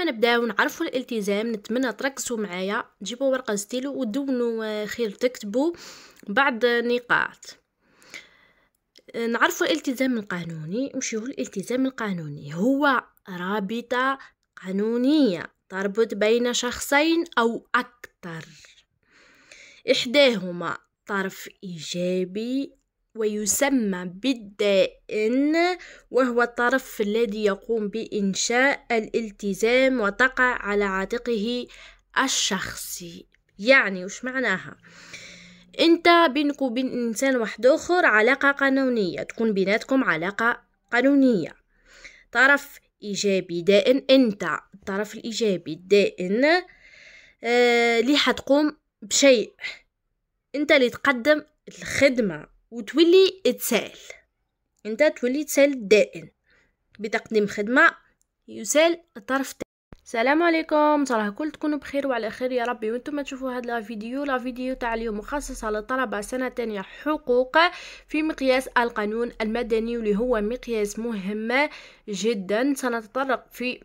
ما نبداو نعرفوا الالتزام نتمنى تركزوا معايا جيبوا ورقه ستيلو ودونوا خير تكتبوا بعض النقاط نعرفوا الالتزام القانوني نمشيو الالتزام القانوني هو رابطه قانونيه تربط بين شخصين او اكثر احداهما طرف ايجابي ويسمى بالدائن وهو الطرف الذي يقوم بإنشاء الالتزام وتقع على عاتقه الشخصي يعني وش معناها انت بينك وبين انسان واحد اخر علاقه قانونيه تكون بيناتكم علاقه قانونيه طرف ايجابي دائن انت الطرف الايجابي الدائن آه حتقوم بشيء انت اللي تقدم الخدمه وتولي تسال انت تولي تسال دائن بتقديم خدمة يسال الطرف السلام عليكم صراحة كل تكونوا بخير وعلى خير يا ربي وانتم تشوفوا هاد لا فيديو لا فيديو تاع اليوم مخصصه للطلبه سنه تانية حقوق في مقياس القانون المدني واللي هو مقياس مهم جدا سنتطرق في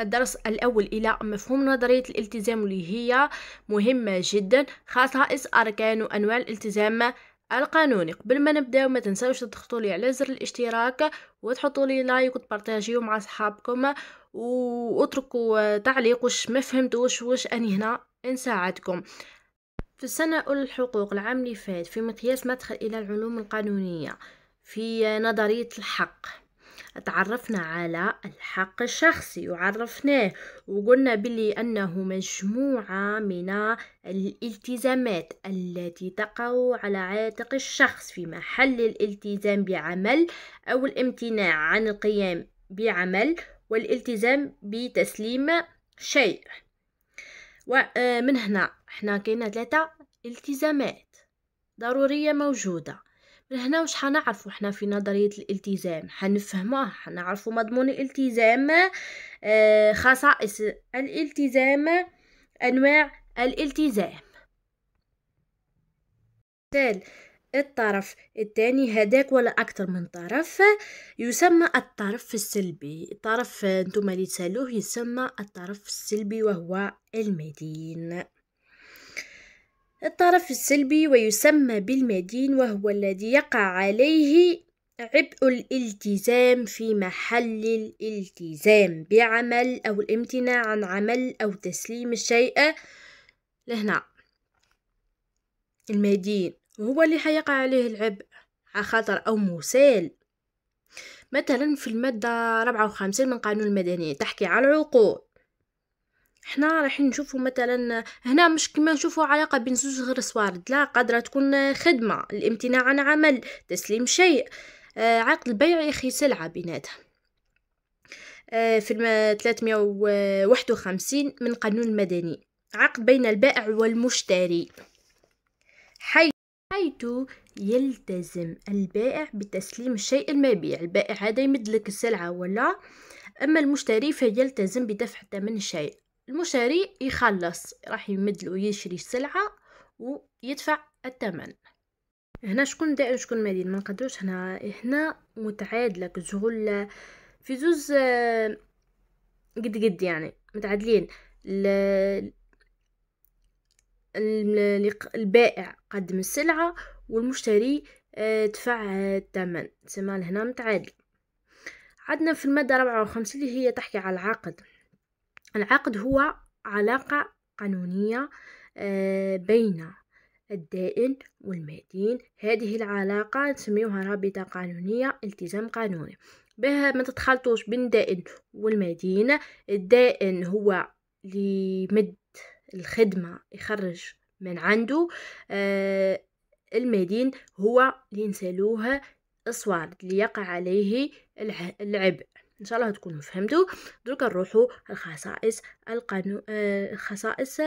الدرس الأول إلى مفهوم نظرية الالتزام اللي هي مهمة جدا خصائص أركان وأنواع الالتزام القانوني قبل ما نبداو ما تنساوش تضغطوا لي على زر الاشتراك وتحطوا لي لايك وتبارطاجيو مع صحابكم واتركوا تعليق واش ما فهمتوش واش اني هنا نساعدكم في السنة الحقوق العام اللي فات في مقياس مدخل إلى العلوم القانونية في نظرية الحق تعرفنا على الحق الشخصي وعرفناه وقلنا بلي أنه مجموعة من الالتزامات التي تقع على عاتق الشخص في محل الالتزام بعمل أو الامتناع عن القيام بعمل والالتزام بتسليم شيء ومن آه، هنا احنا كاينه ثلاثة التزامات ضرورية موجودة لهنا واش حنعرفو حنا في نظريه الالتزام حنفهموها حنعرفو مضمون الالتزام آه، خصائص الالتزام انواع الالتزام مثال الطرف الثاني هداك ولا اكثر من طرف يسمى الطرف السلبي الطرف انتم آه، اللي تسالوه يسمى الطرف السلبي وهو المدين الطرف السلبي ويسمى بالمدين وهو الذي يقع عليه عبء الالتزام في محل الالتزام بعمل أو الامتناع عن عمل أو تسليم الشيء لهنا المدين هو اللي حيقع عليه العبء على خاطر أو مسال مثلا في المادة 54 من قانون المدني تحكي على العقود حنا راح نشوفوا مثلا هنا مش كما نشوفوا علاقه بين زوج غير سوارد لا قادره تكون خدمه الامتناع عن عمل تسليم شيء آه، عقد البيع يخي سلعه بيناتها آه في 351 من قانون المدني عقد بين البائع والمشتري حيث حيث يلتزم البائع بتسليم الشيء المبيع البائع هذا يمد لك السلعه ولا اما المشتري فيلتزم بدفع ثمن الشيء المشاري يخلص راح يمد له يشري السلعه ويدفع الثمن هنا شكون دائن شكون مدين ما نقدروش هنا هنا متعادله كشغل في زوز آه، قد قد يعني متعادلين البائع قدم السلعة والمشتري آه، دفع الثمن تسمى هنا متعادل عندنا في المادة 54 اللي هي تحكي على العقد العقد هو علاقة قانونية آه، بين الدائن والمدين هذه العلاقة نسميوها رابطة قانونية التزام قانوني بها ما تتخلطوش بين الدائن والمدين الدائن هو لمد الخدمة يخرج من عنده آه، المدين هو لينسلوها الصوارد ليقع عليه العبء ان شاء الله تكونوا فهمتوا دركا نروحوا الخصائص القانو... آه، خصائص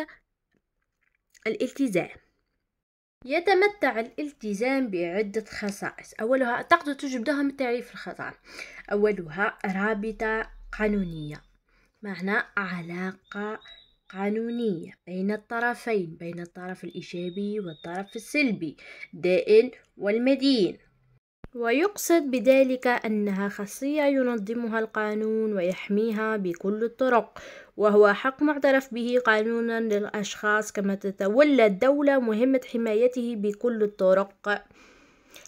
الالتزام يتمتع الالتزام بعدة خصائص أولها تقدر تجبدها من تعريف الخصائص أولها رابطة قانونية معنى علاقة قانونية بين الطرفين بين الطرف الإيجابي والطرف السلبي دائن والمدين ويقصد بذلك أنها خاصية ينظمها القانون ويحميها بكل الطرق وهو حق معترف به قانونا للأشخاص كما تتولى الدولة مهمة حمايته بكل الطرق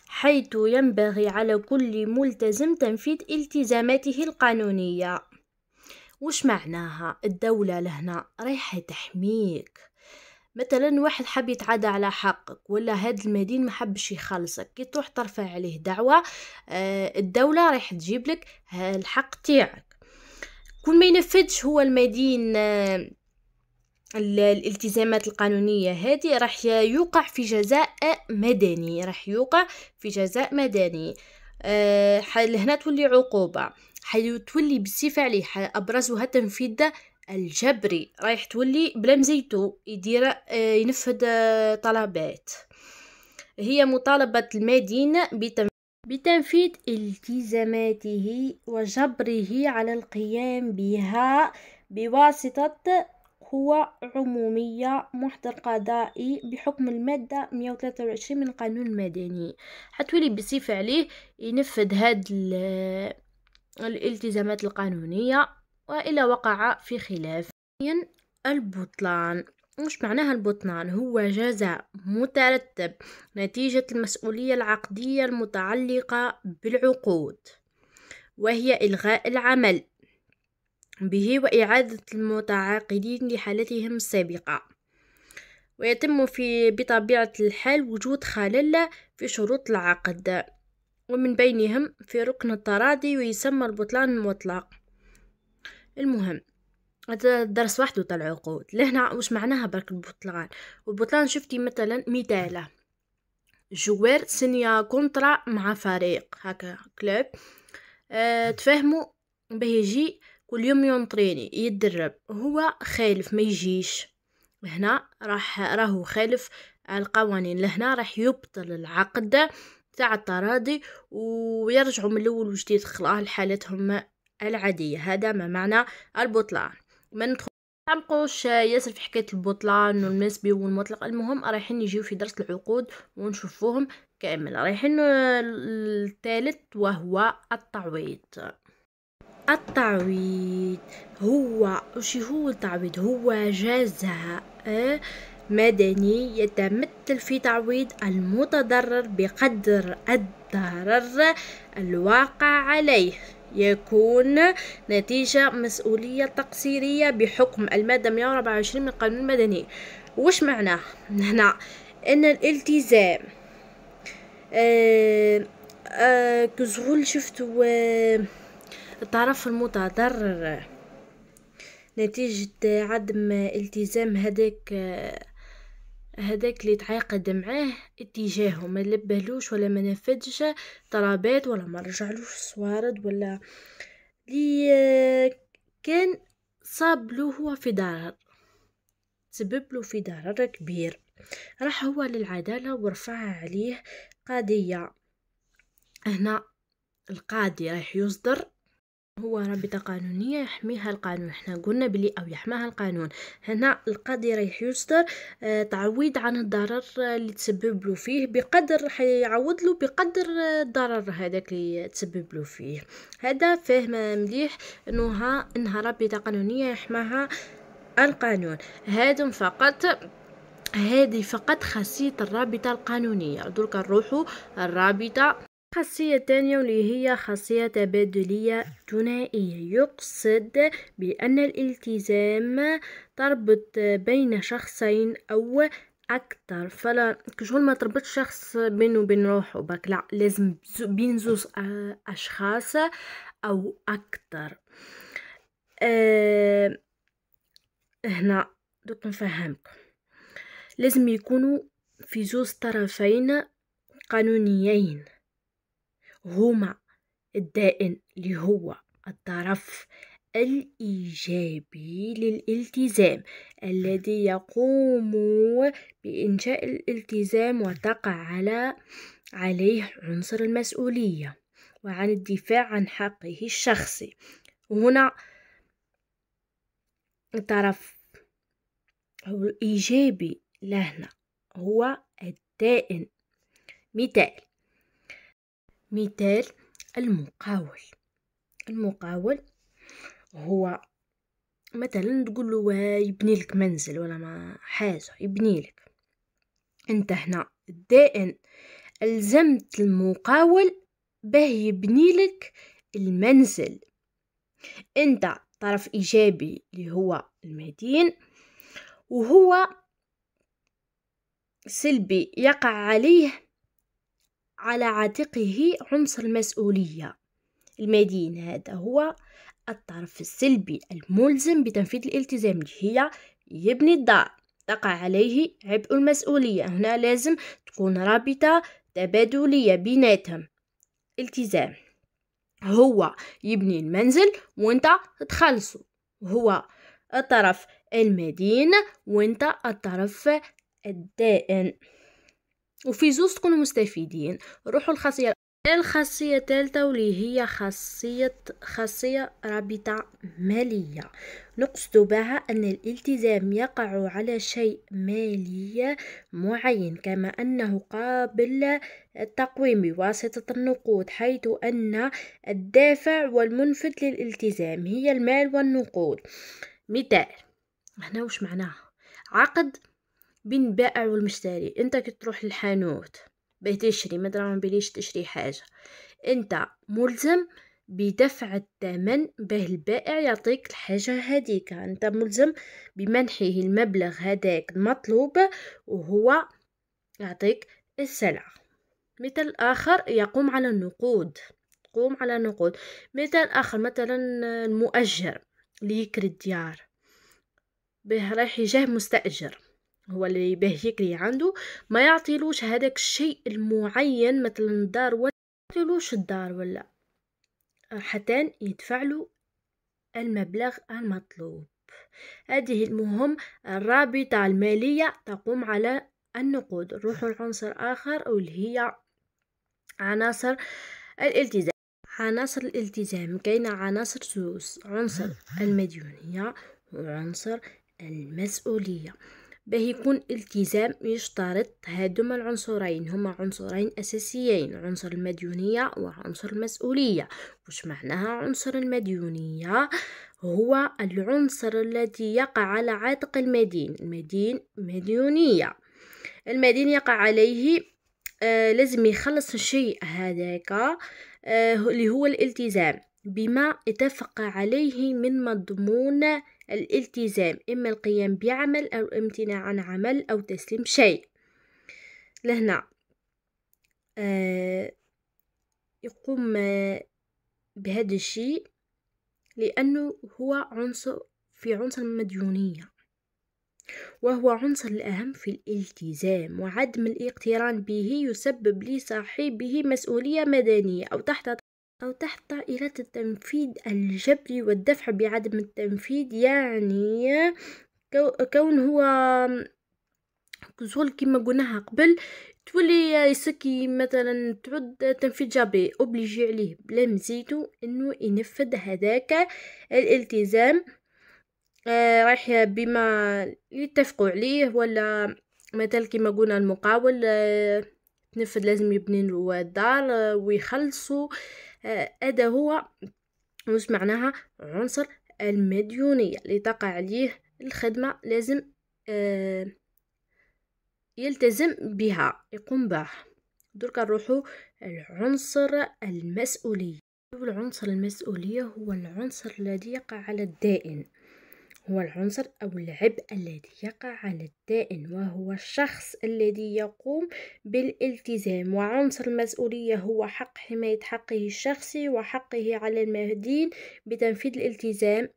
حيث ينبغي على كل ملتزم تنفيذ التزاماته القانونية وش معناها الدولة لهنا رايحة تحميك مثلا واحد حب يتعدى على حقك ولا هاد المدين ما حبش يخلصك كي تروح ترفع عليه دعوة آه، الدولة راح تجيب لك الحق تاعك كل ما ينفذش هو المدين آه، الالتزامات القانونية هذه راح يوقع في جزاء مدني راح يوقع في جزاء مدني أه هنا تولي عقوبة حيتولي بالصفة عليه أبرزها تنفيذ الجبري رايح تولي بلا مزيتو يدير آه، ينفذ آه، طلبات هي مطالبة المدينة بتنفيذ بتنفيذ التزاماته وجبره على القيام بها بواسطة قوى عمومية محضر قضائي بحكم المادة 123 من القانون المدني حتولي بصفة عليه ينفذ هاد الالتزامات القانونية والا وقع في خلاف البطلان مش معناها البطلان هو جزاء مترتب نتيجة المسؤولية العقدية المتعلقة بالعقود وهي إلغاء العمل به وإعادة المتعاقدين لحالتهم السابقة ويتم في بطبيعة الحال وجود خلل في شروط العقد ومن بينهم في ركن التراضي ويسمى البطلان المطلق المهم درس وحده طلعوا عقود لهنا وش معناها برك البطلان البطلان شفتي مثلا مثاله جوار سينيا كونترا مع فريق هكا كلوب آه، تفهموا باه يجي كل يوم يونطريني يدرب هو خالف ما يجيش هنا راح راهو خالف القوانين لهنا راح يبطل العقد تاع التراضي ويرجعوا من الاول وجديد خلاص لحالتهم العادية هذا ما معنى البطلان من تعمقوش آه، ياسر في حكاية البطلان والنسبي والمطلق المهم رايحين نجيو في درس العقود ونشوفوهم كامل رايحين آه، الثالث وهو التعويض التعويض هو وش هو التعويض هو جزاء آه، مدني يتمثل في تعويض المتضرر بقدر الضرر الواقع عليه يكون نتيجة مسؤولية تقصيرية بحكم المادة 124 من القانون المدني وش معناه هنا ان الالتزام آه، آه، كزغول شفت آه، الطرف المتضرر نتيجة عدم التزام هذاك هذاك اللي تعاقد معاه اتجاهه ما لبهلوش ولا ما نفذش طلبات ولا ما رجعلوش صوارد ولا لي آه، كان صاب له هو في ضرر سبب له في ضرر كبير راح هو للعدالة ورفع عليه قضية هنا القاضي راح يصدر هو رابطة قانونية يحميها القانون احنا قلنا بلي او يحماها القانون هنا القاضي رايح يصدر آه، تعويض عن الضرر اللي تسبب له فيه بقدر حيعوض له بقدر آه، الضرر هذاك اللي تسبب له فيه هذا فهم مليح انها ها انها رابطة قانونية يحماها القانون هذا فقط هذه فقط خاصية الرابطة القانونية دركا نروحو الرابطة الخاصية الثانية اللي هي خاصية تبادلية ثنائية يقصد بأن الالتزام تربط بين شخصين أو أكثر فلا كشغل ما تربط شخص بينه وبين روحه بك لا لازم بين زوز أشخاص أو أكثر أه هنا دوك نفهمكم لازم يكونوا في زوز طرفين قانونيين هما الدائن اللي هو الطرف الإيجابي للالتزام الذي يقوم بإنشاء الالتزام وتقع على عليه عنصر المسؤولية وعن الدفاع عن حقه الشخصي وهنا الطرف الإيجابي لهنا هو الدائن مثال مثال المقاول المقاول هو مثلا تقول له يبني لك منزل ولا ما حاجه يبني لك انت هنا الدائن الزمت المقاول باه يبني لك المنزل انت طرف ايجابي اللي هو المدين وهو سلبي يقع عليه على عاتقه عنصر المسؤولية المدين هذا هو الطرف السلبي الملزم بتنفيذ الالتزام اللي هي يبني الدار تقع عليه عبء المسؤولية هنا لازم تكون رابطة تبادلية بيناتهم التزام هو يبني المنزل وانت تخلصه هو الطرف المدين وانت الطرف الدائن وفي زوز تكونوا مستفيدين روحوا الخاصيه الخاصية الثالثة واللي هي خاصية خاصية رابطة مالية نقصد بها أن الالتزام يقع على شيء مالي معين كما أنه قابل التقويم بواسطة النقود حيث أن الدافع والمنفذ للالتزام هي المال والنقود مثال هنا وش معناها عقد بين البائع والمشتري انت كي تروح للحانوت باه تشري مثلا ما بليش تشري حاجه انت ملزم بدفع الثمن باه البائع يعطيك الحاجة هذيك انت ملزم بمنحه المبلغ هذاك المطلوب وهو يعطيك السلعة مثل آخر يقوم على النقود يقوم على النقود مثال آخر مثلا المؤجر اللي يكري الديار به رايح يجاه مستأجر هو اللي يبهيك اللي عنده ما يعطيلوش هذاك الشيء المعين مثلا الدار ولا يعطيلوش الدار ولا حتى يدفع له المبلغ المطلوب هذه المهم الرابطة المالية تقوم على النقود نروح لعنصر آخر واللي هي عناصر الالتزام عناصر الالتزام كاين عناصر زوز عنصر المديونية وعنصر المسؤولية باه يكون التزام يشترط هادوما العنصرين هما عنصرين اساسيين عنصر المديونيه وعنصر المسؤوليه واش معناها عنصر المديونيه هو العنصر الذي يقع على عاتق المدين المدين مديونيه المدين يقع عليه آه لازم يخلص الشيء هذاك آه اللي هو الالتزام بما اتفق عليه من مضمون الالتزام إما القيام بعمل أو امتناع عن عمل أو تسليم شيء لهنا آه يقوم آه، بهذا الشيء لأنه هو عنصر في عنصر المديونية وهو عنصر الأهم في الالتزام وعدم الاقتران به يسبب لصاحبه مسؤولية مدنية أو تحت أو تحت طائلة التنفيذ الجبري والدفع بعدم التنفيذ يعني كون هو كزول كيما قلناها قبل تولي يسكي مثلا تعود تنفيذ جابي اوبليجي عليه بلا مزيدو انه ينفذ هذاك الالتزام آه، راح رايح بما يتفقوا عليه ولا مثلا كيما قلنا المقاول آه تنفذ لازم يبني له دار آه، ويخلصوا آه، هذا هو وش معناها عنصر المديونية اللي تقع عليه الخدمة لازم آه، يلتزم بها يقوم بها درك نروحو العنصر المسؤولية العنصر المسؤولية هو العنصر الذي يقع على الدائن هو العنصر أو العبء الذي يقع على الدائن وهو الشخص الذي يقوم بالالتزام وعنصر المسؤولية هو حق حماية حقه الشخصي وحقه على المدين بتنفيذ الالتزام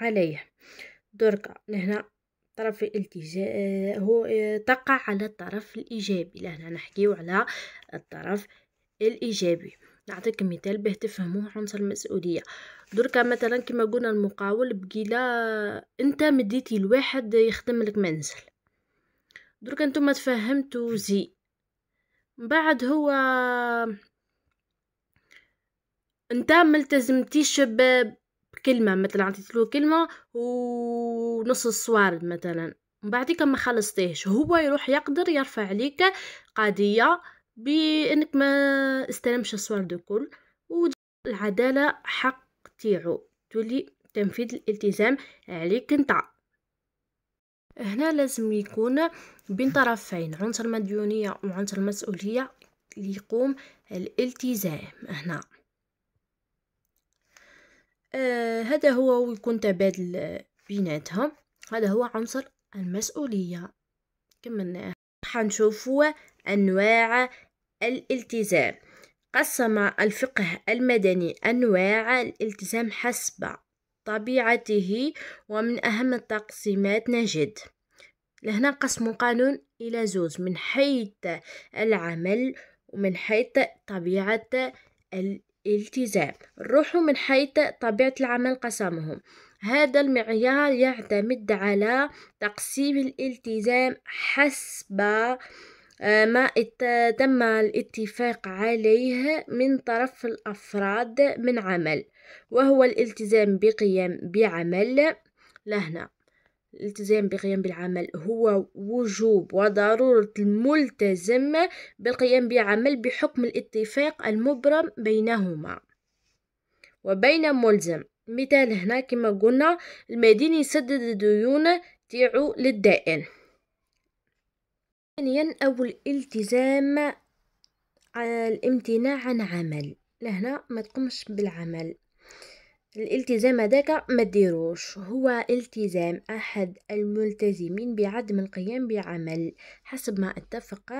عليه دركا لهنا طرف الالتزام آه، هو آه، تقع على الطرف الإيجابي لهنا نحكيو على الطرف الإيجابي نعطيك مثال باه تفهموه عنصر المسؤوليه دركا مثلا كما قلنا المقاول بقيلا انت مديتي الواحد يخدم لك منزل دركا نتوما تفهمتو زي من بعد هو انت ملتزمتيش بكلمه مثلا عطيت له كلمه ونص الصوار مثلا بعديك ما خلصتيهش هو يروح يقدر يرفع عليك قضيه بانك ما استلمش دو كل العداله حق تاعو تولي تنفيذ الالتزام عليك انت هنا لازم يكون بين طرفين عنصر المديونية وعنصر المسؤولية ليقوم الالتزام هنا آه هذا هو ويكون تبادل بيناتهم هذا هو عنصر المسؤولية كملناه حنشوفوا أنواع الالتزام قسم الفقه المدني أنواع الالتزام حسب طبيعته ومن أهم التقسيمات نجد لهنا قسم القانون إلى زوز من حيث العمل ومن حيث طبيعة الالتزام الروح من حيث طبيعة العمل قسمهم هذا المعيار يعتمد على تقسيم الالتزام حسب آه، ما تم الاتفاق عليه من طرف الأفراد من عمل وهو الالتزام بقيم بعمل لهنا الالتزام بقيم بالعمل هو وجوب وضرورة الملتزم بالقيام بعمل بحكم الاتفاق المبرم بينهما وبين ملزم مثال هنا كما قلنا المدين يسدد الديون تاعو للدائن ثانيا أو الالتزام على الامتناع عن عمل لهنا ما تقومش بالعمل الالتزام هذاك ما ديروش هو التزام احد الملتزمين بعدم القيام بعمل حسب ما اتفق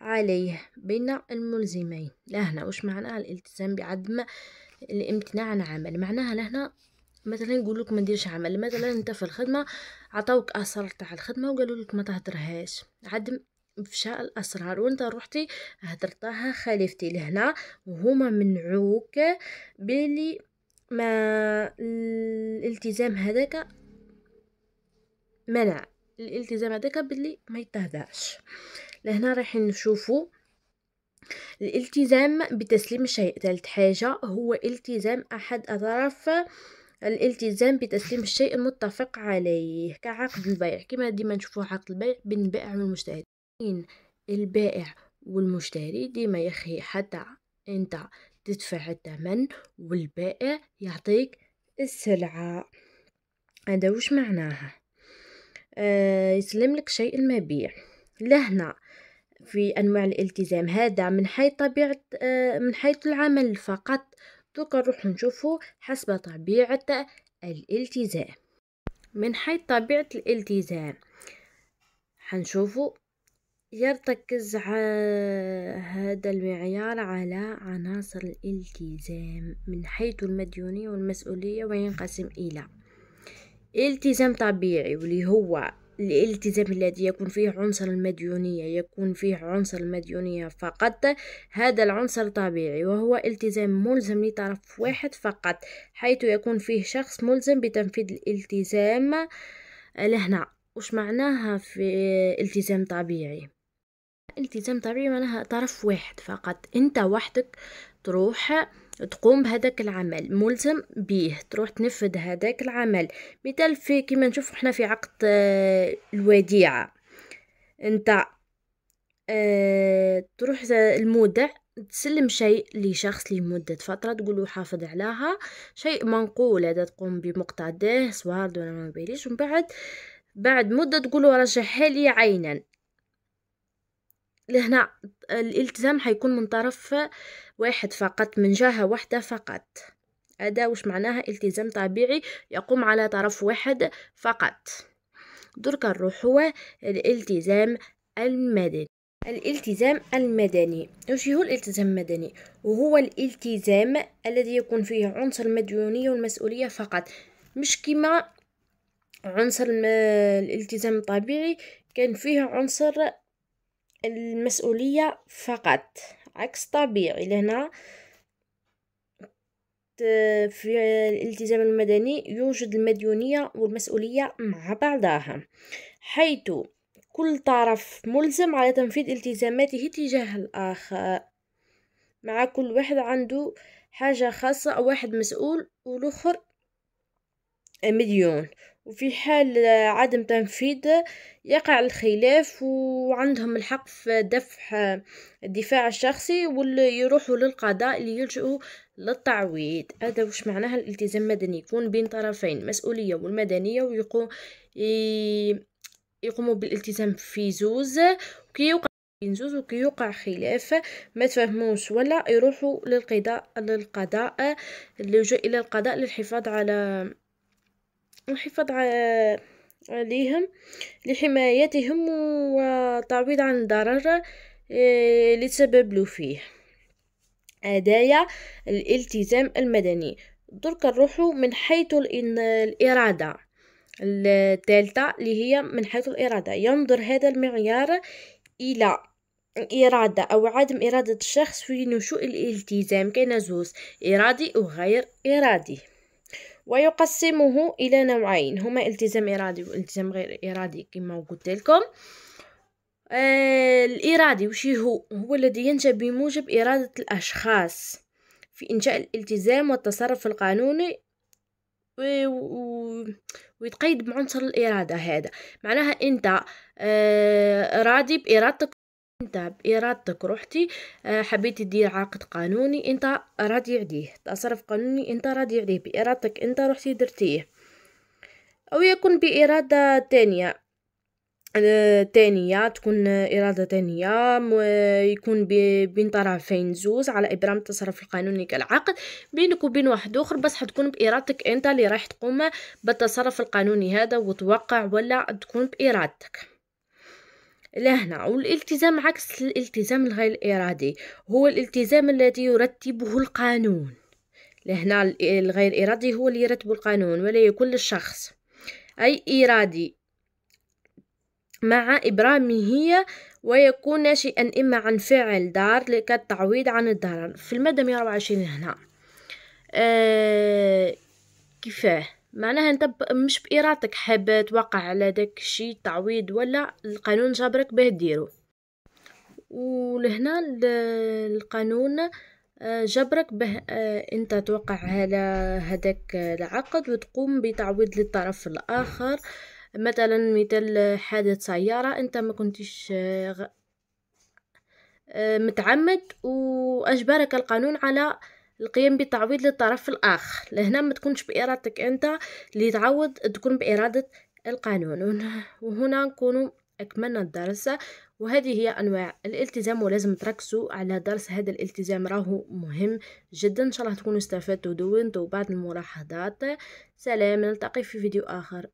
عليه بين الملزمين لهنا واش معناها الالتزام بعدم الامتناع عن عمل معناها لهنا مثلا يقول لك ما نديرش عمل مثلا انت في الخدمه عطاوك اثر تاع الخدمه وقالوا لك ما تهدرهاش عدم افشاء الاسرار وانت روحتي هدرتها خليفتي لهنا وهما منعوك بلي ما الالتزام هذاك منع الالتزام هذاك بلي ما يتهداش لهنا رايحين نشوفو الالتزام بتسليم شيء ثالث حاجة هو التزام أحد أطراف الالتزام بتسليم الشيء المتفق عليه كعقد البيع كما ديما نشوفو عقد البيع بين البائع والمشتري بين البائع والمشتري ديما يخي حتى انت تدفع الثمن والبائع يعطيك السلعة هذا وش معناها آه يسلم لك شيء المبيع لهنا في انواع الالتزام هذا من حيث طبيعه آه من حيث العمل فقط دوكا نروحو نشوفو حسب طبيعه الالتزام من حيث طبيعه الالتزام حنشوفو يرتكز هذا المعيار على عناصر الالتزام من حيث المديونية والمسؤولية وينقسم إلى التزام طبيعي واللي هو الالتزام الذي يكون فيه عنصر المديونية يكون فيه عنصر المديونية فقط هذا العنصر طبيعي وهو التزام ملزم لطرف واحد فقط حيث يكون فيه شخص ملزم بتنفيذ الالتزام آه، لهنا وش معناها في التزام طبيعي التزام معناها طرف واحد فقط انت وحدك تروح تقوم بهذاك العمل ملزم به تروح تنفذ هذاك العمل مثال في كما نشوفو احنا في عقد آه، الوديعة انت اه تروح المودع تسلم شيء لشخص لمدة فترة تقوله حافظ عليها شيء منقول هذا تقوم بمقتضاه سوارد ولا ما بعد بعد مدة تقوله رجعها لي عينا لهنا الالتزام حيكون من طرف واحد فقط من جهة واحدة فقط هذا وش معناها التزام طبيعي يقوم على طرف واحد فقط درك هو الالتزام المدني الالتزام المدني وش هو الالتزام المدني وهو الالتزام الذي يكون فيه عنصر المديونية والمسؤولية فقط مش كما عنصر الالتزام الطبيعي كان فيه عنصر المسؤولية فقط عكس طبيعي لهنا في الالتزام المدني يوجد المديونية والمسؤولية مع بعضها حيث كل طرف ملزم على تنفيذ التزاماته تجاه الآخر مع كل واحد عنده حاجة خاصة أو واحد مسؤول والآخر مديون وفي حال عدم تنفيذه يقع الخلاف وعندهم الحق في دفع الدفاع الشخصي واللي يروحوا للقضاء اللي يلجؤوا للتعويض هذا واش معناها الالتزام المدني يكون بين طرفين المسؤولية والمدنية ويقوم يقوموا بالالتزام في زوز وكي يوقع بين زوز وكي يوقع خلاف ما تفهموش ولا يروحوا للقضاء للقضاء اللجوء الى القضاء للحفاظ على والحفاظ عليهم لحمايتهم وتعويض عن الضرر اللي آه، تسببلو فيه هدايا الالتزام المدني درك نروحو من حيث الإرادة الثالثة اللي هي من حيث الإرادة ينظر هذا المعيار إلى إرادة أو عدم إرادة الشخص في نشوء الالتزام كاين زوز إرادي وغير إرادي ويقسمه إلى نوعين هما التزام إرادي والتزام غير إرادي كما قلت لكم آه الإرادي وش هو هو الذي ينشأ بموجب إرادة الأشخاص في إنشاء الالتزام والتصرف القانوني ويتقيد بعنصر الإرادة هذا معناها أنت آه راضي بإرادتك انت بارادتك رحتي آه، حبيتي دير عقد قانوني انت راضي عليه تصرف قانوني انت راضي عليه بارادتك انت رحتي درتيه او يكون باراده تانية آه، تانية تكون إرادة تانية يكون بين طرفين زوز على إبرام التصرف القانوني كالعقد بينك وبين واحد آخر بس حتكون بإرادتك أنت اللي راح تقوم بالتصرف القانوني هذا وتوقع ولا تكون بإرادتك لهنا والالتزام عكس الالتزام الغير الإرادي هو الالتزام الذي يرتبه القانون لهنا الغير إرادي هو اللي يرتب القانون ولا يكون للشخص أي إرادي مع إبرامه ويكون ناشئا إما عن فعل دار كالتعويض عن الضرر في المادة 124 هنا آه كيفاه معناها انت مش بارادتك حاب توقع على داك الشيء تعويض ولا القانون جبرك باه ديرو ولهنا القانون آه، جبرك به آه، انت توقع على هذاك العقد وتقوم بتعويض للطرف الاخر مثلا مثل حادث سيارة انت ما كنتش آه، متعمد واجبرك القانون على القيام بتعويض للطرف الآخر لهنا ما تكونش بإرادتك أنت اللي تعوض تكون بإرادة القانون وهنا نكون أكملنا الدرس وهذه هي أنواع الالتزام ولازم تركزوا على درس هذا الالتزام راهو مهم جدا إن شاء الله تكونوا استفدتوا دونتوا بعض الملاحظات سلام نلتقي في فيديو آخر